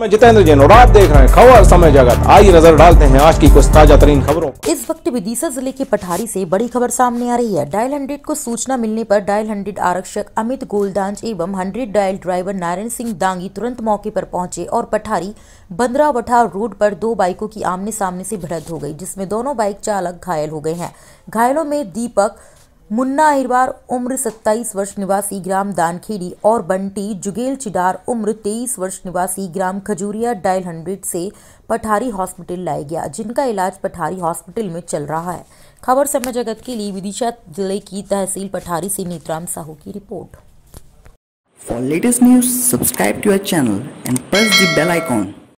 मैं जितेंद्र जैन और आप देख रहे हैं खबर समय जगत आई नजर डालते हैं आज की कुछ ताजा तरीन खबरों इस वक्त विदिशा जिले के पठारी से बड़ी खबर सामने आ रही है डायल हंड्रेड को सूचना मिलने पर डायल हंड्रेड आरक्षक अमित गोलदांज एवं hundred dial driver Narayan Singh Dangi तुरंत मौके पर पहुंचे और पठारी बंदरावठा रोड पर दो बाइकों की आमने सामने से भिड़त हो गई जिसमें दोनों बाइक चालक घायल हो गए हैं घायलों में दीपक मुन्ना अहिरवार उम्र 27 वर्ष निवासी ग्राम दानखेड़ी और बंटी जुगेल चिडार उम्र 23 वर्ष निवासी ग्राम खजूरिया डायल हंड्रेड से पठारी हॉस्पिटल लाया गया जिनका इलाज पठारी हॉस्पिटल में चल रहा है खबर समय जगत के लिए विदिशा जिले की तहसील पठारी से नीतराम साहू की report for latest news subscribe to channel and press the bell icon